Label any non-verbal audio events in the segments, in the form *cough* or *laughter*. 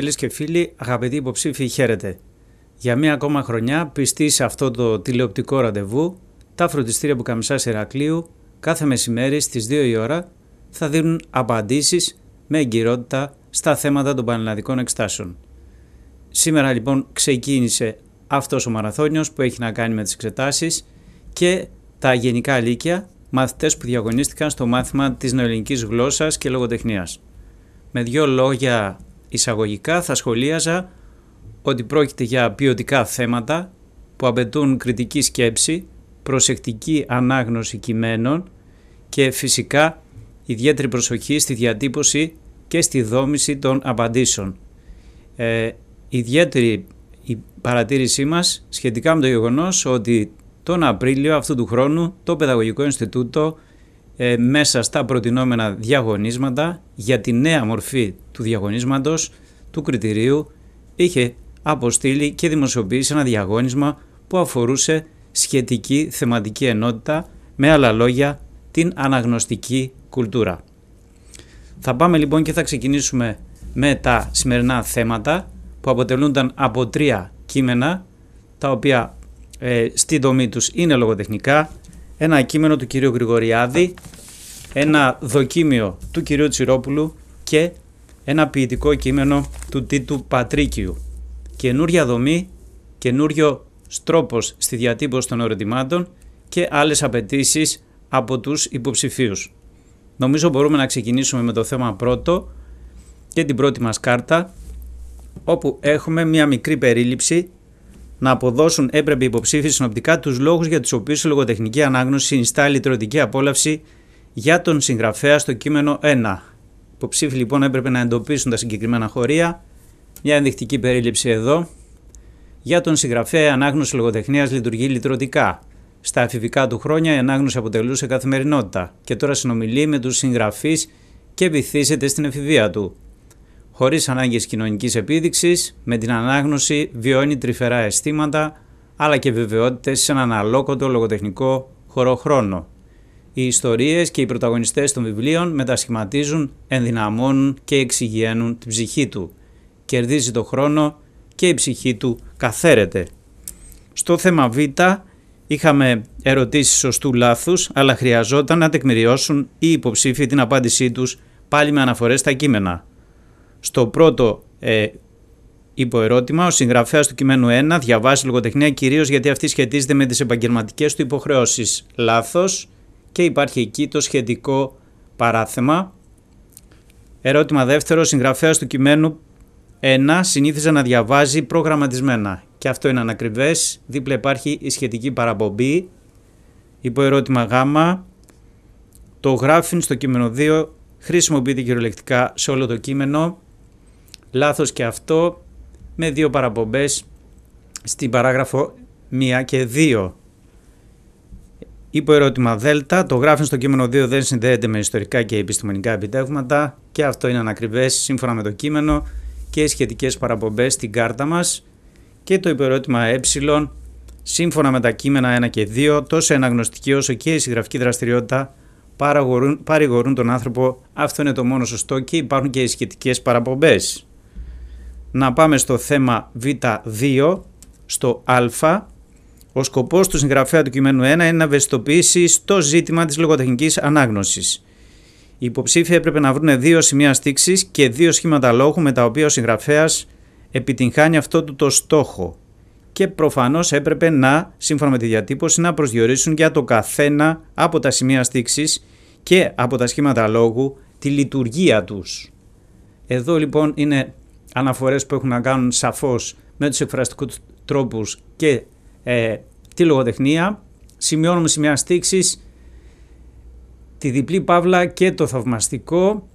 Φίλες και φίλοι, αγαπητοί υποψήφοι, χαίρετε. Για μία ακόμα χρονιά, πιστή σε αυτό το τηλεοπτικό ραντεβού, τα φροντιστήρια που καμισά Ηρακλείου κάθε μεσημέρι στις 2 η ώρα θα δίνουν απαντήσεις με εγκυρότητα στα θέματα των πανελλαδικών εκστάσεων. Σήμερα λοιπόν ξεκίνησε αυτός ο μαραθώνιος που έχει να κάνει με τις εξετάσεις και τα γενικά λύκεια μαθητές που διαγωνίστηκαν στο μάθημα της νεοελληνικής γλώσσας και λογοτεχνίας. Με δύο λόγια εισαγωγικά θα σχολίαζα ότι πρόκειται για ποιοτικά θέματα που απαιτούν κριτική σκέψη, προσεκτική ανάγνωση κειμένων και φυσικά ιδιαίτερη προσοχή στη διατύπωση και στη δόμηση των απαντήσεων. Ε, ιδιαίτερη η παρατήρησή μας σχετικά με το γεγονός ότι τον Απρίλιο αυτού του χρόνου το Παιδαγωγικό Ινστιτούτο ε, μέσα στα προτινόμενα διαγωνίσματα για τη νέα μορφή του διαγωνίσματος του κριτηρίου είχε αποστείλει και δημοσιοποιήσει ένα διαγώνισμα που αφορούσε σχετική θεματική ενότητα, με άλλα λόγια την αναγνωστική κουλτούρα. Θα πάμε λοιπόν και θα ξεκινήσουμε με τα σημερινά θέματα που αποτελούνταν από τρία κείμενα τα οποία ε, στη δομή τους είναι λογοτεχνικά, ένα κείμενο του κυρίου Γρηγοριάδη, ένα δοκίμιο του κυρίου Τσιρόπουλου και ένα ποιητικό κείμενο του Τίτου Πατρίκιου. Καινούρια δομή, καινούριο στρόπος στη διατύπωση των ερωτημάτων και άλλες απαιτήσεις από τους υποψηφίους. Νομίζω μπορούμε να ξεκινήσουμε με το θέμα πρώτο και την πρώτη μας κάρτα, όπου έχουμε μια μικρή περίληψη να αποδώσουν έπρεπε οι υποψήφοι συνοπτικά τους λόγους για τους οποίους η λογοτεχνική ανάγνωση συνιστά λιτρωτική απόλαυση για τον συγγραφέα στο κείμενο 1. Οι λοιπόν έπρεπε να εντοπίσουν τα συγκεκριμένα χωρία. Μια ενδεικτική περίληψη εδώ. Για τον συγγραφέα, η ανάγνωση λογοτεχνίας λειτουργεί λιτρωτικά. Στα αφηβικά του χρόνια, η ανάγνωση αποτελούσε καθημερινότητα και τώρα συνομιλεί με τους συγγραφείς και βυθίζεται στην εφηβεία του χωρίς ανάγκες κοινωνικής επίδειξης, με την ανάγνωση βιώνει τρυφερά αισθήματα, αλλά και βεβαιότητες σε έναν αλόκοτο λογοτεχνικό χρόνο. Οι ιστορίες και οι πρωταγωνιστές των βιβλίων μετασχηματίζουν, ενδυναμώνουν και εξηγένουν την ψυχή του. Κερδίζει το χρόνο και η ψυχή του καθαίρεται. Στο θέμα Β είχαμε ερωτήσεις σωστού λάθους, αλλά χρειαζόταν να τεκμηριώσουν οι υποψήφοι την απάντησή τους πάλι με αναφορές στα κείμενα. Στο πρώτο ε, υποερώτημα, ο συγγραφέας του κειμένου 1 διαβάζει λογοτεχνία κυρίως γιατί αυτή σχετίζεται με τις επαγγελματικές του υποχρεώσεις. Λάθος και υπάρχει εκεί το σχετικό παράθεμα. Ερώτημα δεύτερο, ο συγγραφέας του κειμένου 1 συνήθιζε να διαβάζει προγραμματισμένα. Και αυτό είναι ανακριβές. Δίπλα υπάρχει η σχετική παραπομπή. Υποερώτημα Γ. Το γράφιν στο κείμενο 2 χρησιμοποιείται κυριολεκτικά σε όλο το κείμενο. Λάθος και αυτό με δύο παραπομπές στην παράγραφο 1 και 2. Υπό ερώτημα Δέλτα, το γράφει στο κείμενο 2 δεν συνδέεται με ιστορικά και επιστημονικά επιτεύγματα και αυτό είναι ανακριβές σύμφωνα με το κείμενο και σχετικές παραπομπές στην κάρτα μας και το υπερώτημα ε, σύμφωνα με τα κείμενα 1 και 2, τόσο η αναγνωστική όσο και η συγγραφική δραστηριότητα παρηγορούν τον άνθρωπο, αυτό είναι το μόνο σωστό και υπάρχουν και οι σχετικές παραπομπές να πάμε στο θέμα Β2, στο Α. Ο σκοπός του συγγραφέα του κειμένου 1 είναι να ευαισθητοποιήσει το ζήτημα της λογοτεχνικής ανάγνωσης. Οι υποψήφοι έπρεπε να βρουν δύο σημεία στήξης και δύο σχήματα λόγου με τα οποία ο συγγραφέας επιτυγχάνει αυτό του το στόχο. Και προφανώς έπρεπε να, σύμφωνα με τη διατύπωση, να προσδιορίσουν για το καθένα από τα σημεία στήξης και από τα σχήματα λόγου τη λειτουργία τους. Εδώ λοιπόν είναι αναφορές που έχουν να κάνουν σαφώς με τους εκφραστικούς τρόπους και ε, τη λογοτεχνία. Σημειώνουμε σημεία στήξης, τη διπλή παύλα και το θαυμαστικό.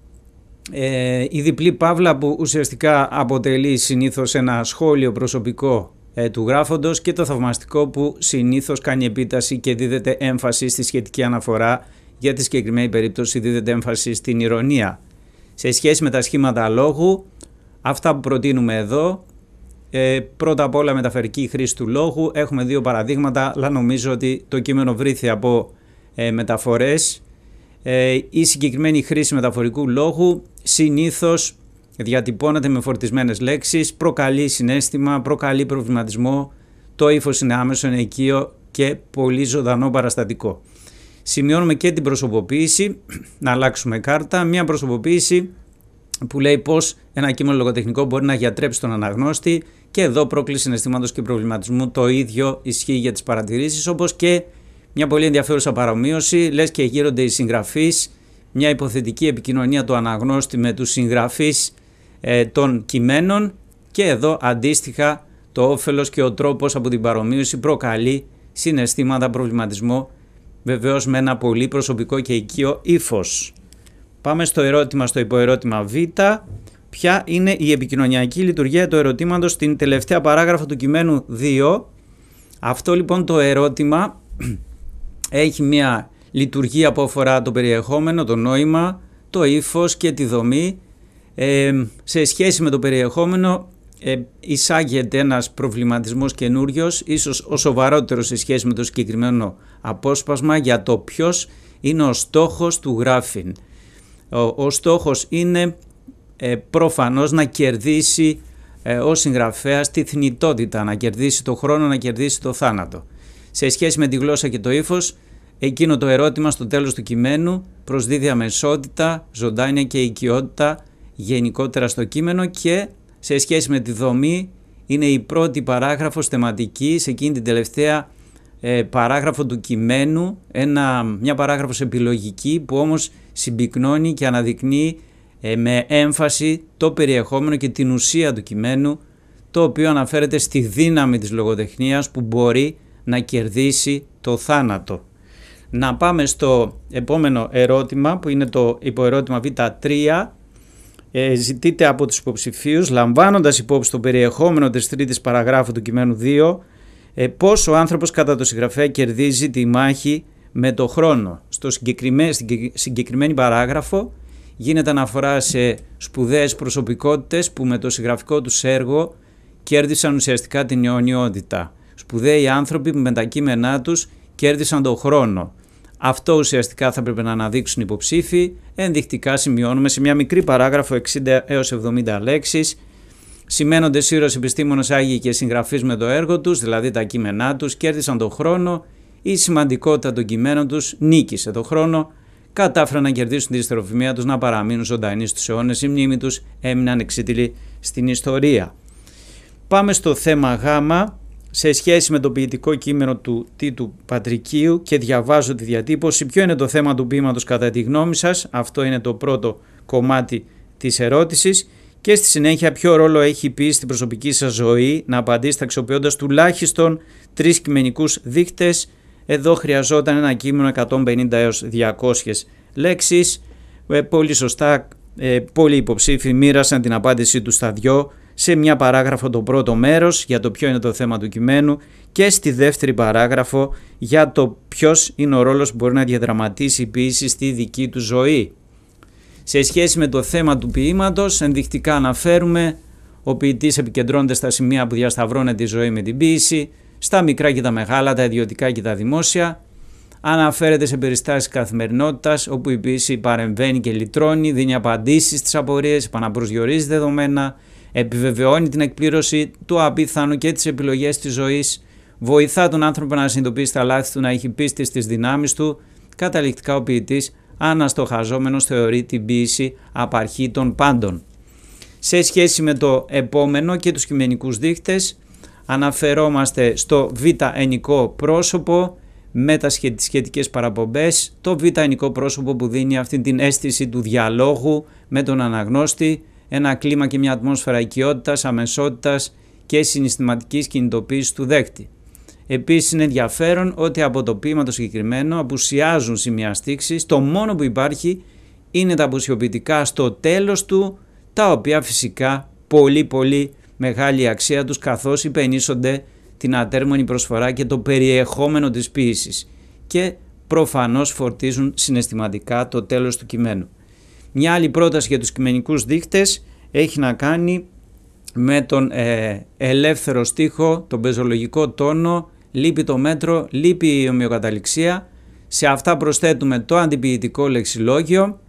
Ε, η διπλή παύλα που ουσιαστικά αποτελεί συνήθως ένα σχόλιο προσωπικό ε, του γράφοντος και το θαυμαστικό που συνήθως κάνει επίταση και δίδεται έμφαση στη σχετική αναφορά για τη συγκεκριμένη περίπτωση δίδεται έμφαση στην ηρωνία. Σε σχέση με τα σχήματα λόγου, Αυτά που προτείνουμε εδώ, ε, πρώτα απ' όλα μεταφερική χρήση του λόγου, έχουμε δύο παραδείγματα, αλλά νομίζω ότι το κείμενο βρήθη από ε, μεταφορές. Ε, η συγκεκριμένη χρήση μεταφορικού λόγου συνήθως διατυπώνεται με φορτισμένες λέξεις, προκαλεί συνέστημα, προκαλεί προβληματισμό, το ύφος είναι άμεσο, είναι οικείο και πολύ ζωντανό παραστατικό. Σημειώνουμε και την προσωποποίηση, να αλλάξουμε κάρτα, μια προσωποποίηση που λέει πώ ένα κείμενο λογοτεχνικό μπορεί να γιατρέψει τον αναγνώστη. Και εδώ πρόκληση συναισθήματος και προβληματισμού το ίδιο ισχύει για τις παρατηρήσεις, όπως και μια πολύ ενδιαφέρουσα παρομοίωση. Λες και γύρονται οι συγγραφείς, μια υποθετική επικοινωνία του αναγνώστη με τους συγγραφείς ε, των κειμένων. Και εδώ αντίστοιχα το όφελος και ο τρόπος από την παρομοίωση προκαλεί συναισθήματα προβληματισμό βεβαίως με ένα πολύ προσωπικό και οικείο ύφος. Πάμε στο ερώτημα, στο υποερώτημα Β. Ποια είναι η επικοινωνιακή λειτουργία του ερωτήματος στην τελευταία παράγραφο του κειμένου 2. Αυτό λοιπόν το ερώτημα *clears throat* έχει μια λειτουργία που αφορά το περιεχόμενο, το νόημα, το ύφος και τη δομή. Ε, σε σχέση με το περιεχόμενο ε, εισάγεται ένας προβληματισμός καινούριος, ίσως ο σοβαρότερος σε σχέση με το συγκεκριμένο απόσπασμα για το ποιος είναι ο στόχος του γράφην. Ο, στόχος είναι ε, να κερδίσει ε, ο συγγραφέας τη θνητότητα, να κερδίσει το χρόνο, να κερδίσει το θάνατο. Σε σχέση με τη γλώσσα και το ύφος, εκείνο το ερώτημα στο τέλος του κειμένου προσδίδει αμεσότητα, ζωντάνια και οικειότητα γενικότερα στο κείμενο και σε σχέση με τη δομή είναι η πρώτη παράγραφος θεματική σε εκείνη την τελευταία ε, παράγραφο του κειμένου, ένα, μια παράγραφος επιλογική που όμως συμπυκνώνει και αναδεικνύει ε, με έμφαση το περιεχόμενο και την ουσία του κειμένου το οποίο αναφέρεται στη δύναμη της λογοτεχνίας που μπορεί να κερδίσει το θάνατο. Να πάμε στο επόμενο ερώτημα που είναι το υποερώτημα Β3. Ε, ζητείται από τους υποψηφίους, λαμβάνοντας υπόψη το περιεχόμενο της τρίτης παραγράφου του κειμένου 2, ε, πώς ο άνθρωπος κατά το συγγραφέα κερδίζει τη μάχη με το χρόνο. Στο συγκεκριμέ, στην συγκεκριμένη παράγραφο γίνεται αναφορά σε σπουδαίες προσωπικότητες που με το συγγραφικό τους έργο κέρδισαν ουσιαστικά την αιωνιότητα. Σπουδαίοι άνθρωποι που με τα κείμενά τους κέρδισαν τον χρόνο. Αυτό ουσιαστικά θα πρέπει να αναδείξουν οι υποψήφοι. Ενδεικτικά σημειώνουμε σε μια μικρή παράγραφο 60 έως 70 λέξεις. Σημαίνονται σύρος επιστήμονες Άγιοι και συγγραφείς με το έργο τους, δηλαδή τα κείμενά τους, κέρδισαν τον χρόνο η σημαντικότητα των κειμένων τους νίκησε τον χρόνο, κατάφεραν να κερδίσουν τη ιστεροφημία τους, να παραμείνουν ζωντανοί στους αιώνες, η μνήμη τους έμειναν εξίτηλοι στην ιστορία. Πάμε στο θέμα Γ σε σχέση με το ποιητικό κείμενο του Τίτου Πατρικίου και διαβάζω τη διατύπωση. Ποιο είναι το θέμα του ποίηματος κατά τη γνώμη σας. αυτό είναι το πρώτο κομμάτι της ερώτησης. και στη συνέχεια ποιο ρόλο έχει πει στην προσωπική σας ζωή να απαντήσετε αξιοποιώντας τουλάχιστον τρεις κειμενικούς δείκτες, εδώ χρειαζόταν ένα κείμενο 150 έως 200 λέξεις. Ε, πολύ σωστά, ε, πολλοί υποψήφοι μοίρασαν την απάντησή τους στα δυο σε μια παράγραφο το πρώτο μέρος για το ποιο είναι το θέμα του κειμένου και στη δεύτερη παράγραφο για το ποιος είναι ο ρόλος που μπορεί να διαδραματίσει η ποιήση στη δική του ζωή. Σε σχέση με το θέμα του ποίηματος ενδεικτικά αναφέρουμε ο ποίητης επικεντρώνεται στα σημεία που διασταυρώνεται η ζωή με την ποιήση, στα μικρά και τα μεγάλα, τα ιδιωτικά και τα δημόσια. Αναφέρεται σε περιστάσεις καθημερινότητας όπου η ποιήση παρεμβαίνει και λυτρώνει, δίνει απαντήσεις στις απορίες, επαναπροσδιορίζει δεδομένα, επιβεβαιώνει την εκπλήρωση του απίθανου και τις επιλογές της ζωής, βοηθά τον άνθρωπο να συνειδητοποιήσει τα λάθη του, να έχει πίστη στις δυνάμεις του. Καταληκτικά ο ποιητής αναστοχαζόμενος θεωρεί την ποιήση απαρχή των πάντων. Σε σχέση με το επόμενο και τους κειμενικούς δείχτε, αναφερόμαστε στο β-ενικό πρόσωπο με τα σχετικές παραπομπές, το β-ενικό πρόσωπο που δίνει αυτή την αίσθηση του διαλόγου με τον αναγνώστη, ένα κλίμα και μια ατμόσφαιρα οικειότητας, αμεσότητας και συναισθηματικής κινητοποίησης του δέκτη. Επίσης είναι ενδιαφέρον ότι από το ποίημα το συγκεκριμένο απουσιάζουν σημεία στήξης. το μόνο που υπάρχει είναι τα απουσιοποιητικά στο τέλος του, τα οποία φυσικά πολύ πολύ μεγάλη αξία τους καθώς υπενήσονται την ατέρμονη προσφορά και το περιεχόμενο της ποίησης και προφανώς φορτίζουν συναισθηματικά το τέλος του κειμένου. Μια άλλη πρόταση για τους κειμενικούς δείχτες έχει να κάνει με τον ε, ελεύθερο στίχο, τον πεζολογικό τόνο, λείπει το μέτρο, λείπει η ομοιοκαταληξία. Σε αυτά προσθέτουμε το αντιποιητικό λεξιλόγιο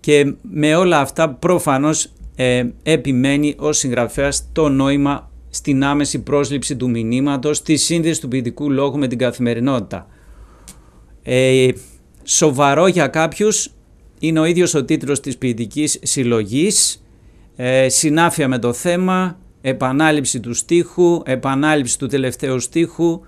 και με όλα αυτά προφανώς ε, επιμένει ως συγγραφέας το νόημα στην άμεση πρόσληψη του μηνύματος, τη σύνδεση του ποιητικού λόγου με την καθημερινότητα. Ε, σοβαρό για κάποιους είναι ο ίδιος ο τίτλος της ποιητικής συλλογής, ε, συνάφεια με το θέμα, επανάληψη του στίχου, επανάληψη του τελευταίου στίχου.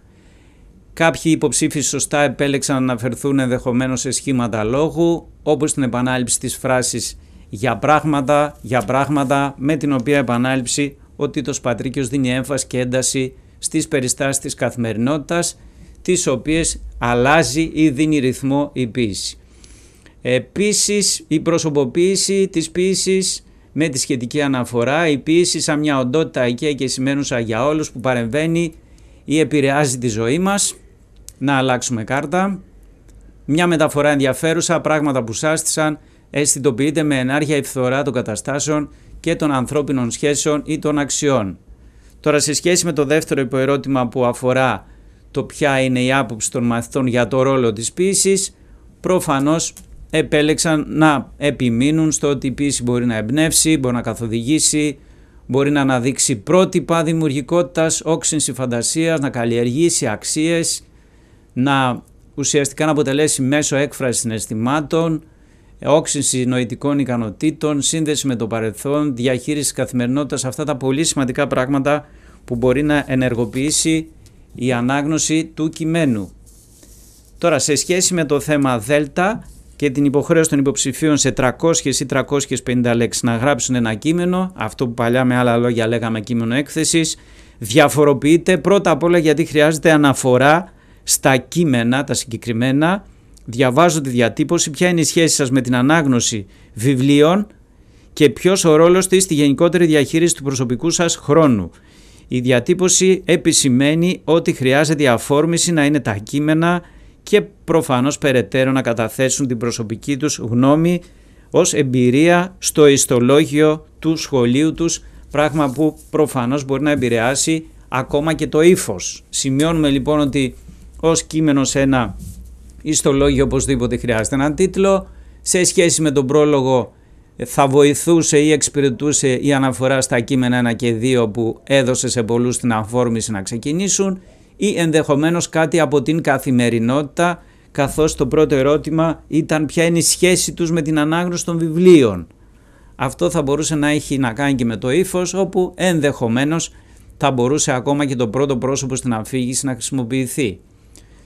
Κάποιοι υποψήφοι σωστά επέλεξαν να αναφερθούν ενδεχομένως σε σχήματα λόγου, όπως την επανάληψη της φράσης για πράγματα, για πράγματα με την οποία επανάληψη ο Τίτος Πατρίκιος δίνει έμφαση και ένταση στις περιστάσεις της καθημερινότητας τις οποίες αλλάζει ή δίνει ρυθμό η ποίηση. Επίσης η προσωποποίηση της ποίησης με τη σχετική αναφορά, η ποίηση σαν μια οντότητα εκεί και σημαίνουσα για όλους που παρεμβαίνει ή επηρεάζει τη ζωή μας. Να αλλάξουμε κάρτα. Μια μεταφορά ενδιαφέρουσα, πράγματα που σάστησαν, αισθητοποιείται με ενάρχεια η φθορά των καταστάσεων και των ανθρώπινων σχέσεων ή των αξιών. Τώρα σε σχέση με το δεύτερο υποερώτημα που αφορά το ποια είναι η άποψη των μαθητών για το ρόλο της ποίησης, προφανώς επέλεξαν να επιμείνουν στο ότι η ποίηση μπορεί να εμπνεύσει, μπορεί να καθοδηγήσει, μπορεί να αναδείξει πρότυπα δημιουργικότητας, όξυνση φαντασίας, να καλλιεργήσει αξίες, να ουσιαστικά να αποτελέσει μέσο έκφρασης συναισθημάτων, όξυνση νοητικών ικανοτήτων, σύνδεση με το παρελθόν, διαχείριση καθημερινότητας, αυτά τα πολύ σημαντικά πράγματα που μπορεί να ενεργοποιήσει η ανάγνωση του κειμένου. Τώρα, σε σχέση με το θέμα Δέλτα και την υποχρέωση των υποψηφίων σε 300 ή 350 λέξεις να γράψουν ένα κείμενο, αυτό που παλιά με άλλα λόγια λέγαμε κείμενο έκθεσης, διαφοροποιείται πρώτα απ' όλα γιατί χρειάζεται αναφορά στα κείμενα, τα συγκεκριμένα, διαβάζω τη διατύπωση, ποια είναι η σχέση σας με την ανάγνωση βιβλίων και ποιος ο ρόλος της στη γενικότερη διαχείριση του προσωπικού σας χρόνου. Η διατύπωση επισημαίνει ότι χρειάζεται η αφόρμηση να είναι τα κείμενα και προφανώς περαιτέρω να καταθέσουν την προσωπική τους γνώμη ως εμπειρία στο ιστολόγιο του σχολείου τους, πράγμα που προφανώς μπορεί να επηρεάσει ακόμα και το ύφος. Σημειώνουμε λοιπόν ότι ως κείμενο σε ένα Λόγιο οπωσδήποτε χρειάζεται έναν τίτλο. Σε σχέση με τον πρόλογο θα βοηθούσε ή εξυπηρετούσε η αναφορά στα κείμενα 1 και 2 που έδωσε σε πολλούς την αφόρμηση να ξεκινήσουν ή ενδεχομένως κάτι από την καθημερινότητα καθώς το πρώτο ερώτημα ήταν ποια είναι η σχέση τους με την ανάγνωση των βιβλίων. Αυτό θα μπορούσε να έχει να κάνει και με το ύφος, όπου ενδεχομένως θα μπορούσε ακόμα και το πρώτο πρόσωπο στην αφήγηση να χρησιμοποιηθεί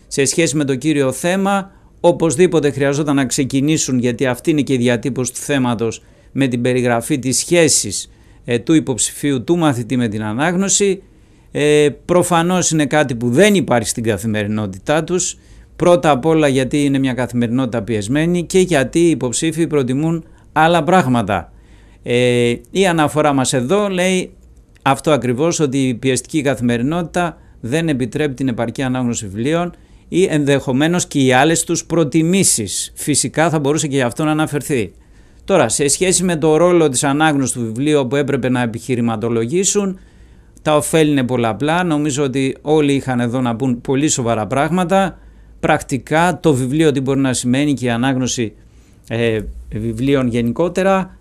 σε σχέση με το κύριο θέμα οπωσδήποτε χρειαζόταν να ξεκινήσουν γιατί αυτή είναι και η διατύπωση του θέματος με την περιγραφή της σχέσης ε, του υποψηφίου του μαθητή με την ανάγνωση. Ε, προφανώς είναι κάτι που δεν υπάρχει στην καθημερινότητά τους. Πρώτα απ' όλα γιατί είναι μια καθημερινότητα πιεσμένη και γιατί οι υποψήφοι προτιμούν άλλα πράγματα. Ε, η αναφορά μας εδώ λέει αυτό ακριβώς ότι η πιεστική καθημερινότητα δεν επιτρέπει την επαρκή ανάγνωση βιβλίων ή ενδεχομένως και οι άλλες τους προτιμήσεις. Φυσικά θα μπορούσε και γι' αυτό να αναφερθεί. Τώρα, σε σχέση με το ρόλο της ανάγνωσης του βιβλίου που έπρεπε να επιχειρηματολογήσουν, τα ωφέλη είναι πολλαπλά. Νομίζω ότι όλοι είχαν εδώ να πούν πολύ σοβαρά πράγματα. Πρακτικά το βιβλίο τι μπορεί να σημαίνει και η ανάγνωση ε, βιβλίων γενικότερα.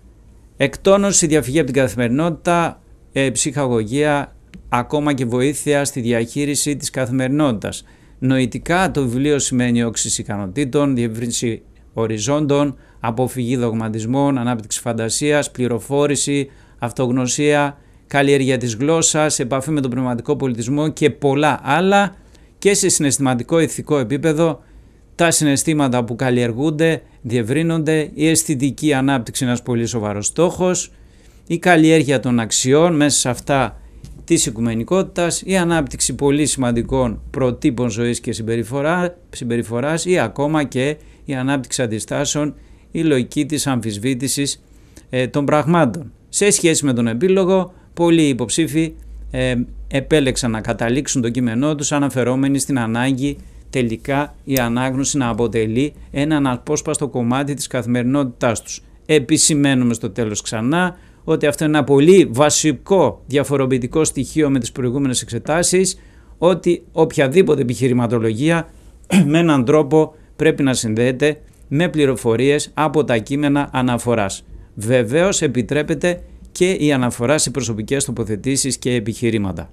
Εκτόνωση, διαφυγή από την καθημερινότητα, ε, ψυχαγωγία, ακόμα και βοήθεια στη διαχείριση της καθημερινότητας. Νοητικά το βιβλίο σημαίνει όξυση ικανοτήτων, διεύρυνση οριζόντων, αποφυγή δογματισμών, ανάπτυξη φαντασίας, πληροφόρηση, αυτογνωσία, καλλιέργεια της γλώσσας, επαφή με τον πνευματικό πολιτισμό και πολλά άλλα και σε συναισθηματικό ηθικό επίπεδο τα συναισθήματα που καλλιεργούνται, διευρύνονται, η αισθητική ανάπτυξη είναι ένας πολύ σοβαρός στόχος, η καλλιέργεια των αξιών, μέσα σε αυτά της οικουμενικότητας, η ανάπτυξη πολύ σημαντικών προτύπων ζωής και συμπεριφορά, συμπεριφοράς ή ακόμα και η ανάπτυξη αντιστάσεων, η λογική της αμφισβήτησης ε, των πραγμάτων. Σε σχέση με τον επίλογο, πολλοί υποψήφοι ε, επέλεξαν να καταλήξουν το κείμενό τους αναφερόμενοι στην ανάγκη τελικά η ανάγνωση να αποτελεί έναν απόσπαστο κομμάτι της καθημερινότητάς τους. Επισημαίνουμε στο τέλος ξανά ότι αυτό είναι ένα πολύ βασικό διαφοροποιητικό στοιχείο με τις προηγούμενες εξετάσεις, ότι οποιαδήποτε επιχειρηματολογία *clears throat* με έναν τρόπο πρέπει να συνδέεται με πληροφορίες από τα κείμενα αναφοράς. Βεβαίως επιτρέπεται και η αναφορά σε προσωπικές τοποθετήσεις και επιχειρήματα.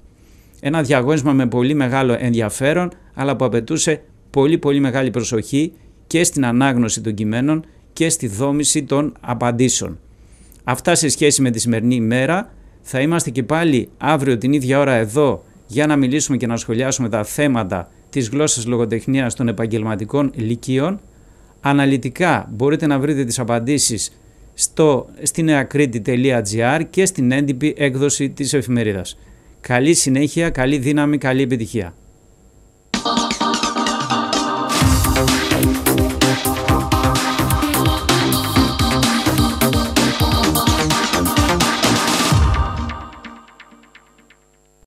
Ένα διαγωνίσμα με πολύ μεγάλο ενδιαφέρον, αλλά που απαιτούσε πολύ πολύ μεγάλη προσοχή και στην ανάγνωση των κειμένων και στη δόμηση των απαντήσεων. Αυτά σε σχέση με τη σημερινή ημέρα. Θα είμαστε και πάλι αύριο την ίδια ώρα εδώ για να μιλήσουμε και να σχολιάσουμε τα θέματα της γλώσσας λογοτεχνίας των επαγγελματικών λυκείων. Αναλυτικά μπορείτε να βρείτε τις απαντήσεις στο, στην και στην έντυπη έκδοση της εφημερίδας. Καλή συνέχεια, καλή δύναμη, καλή επιτυχία.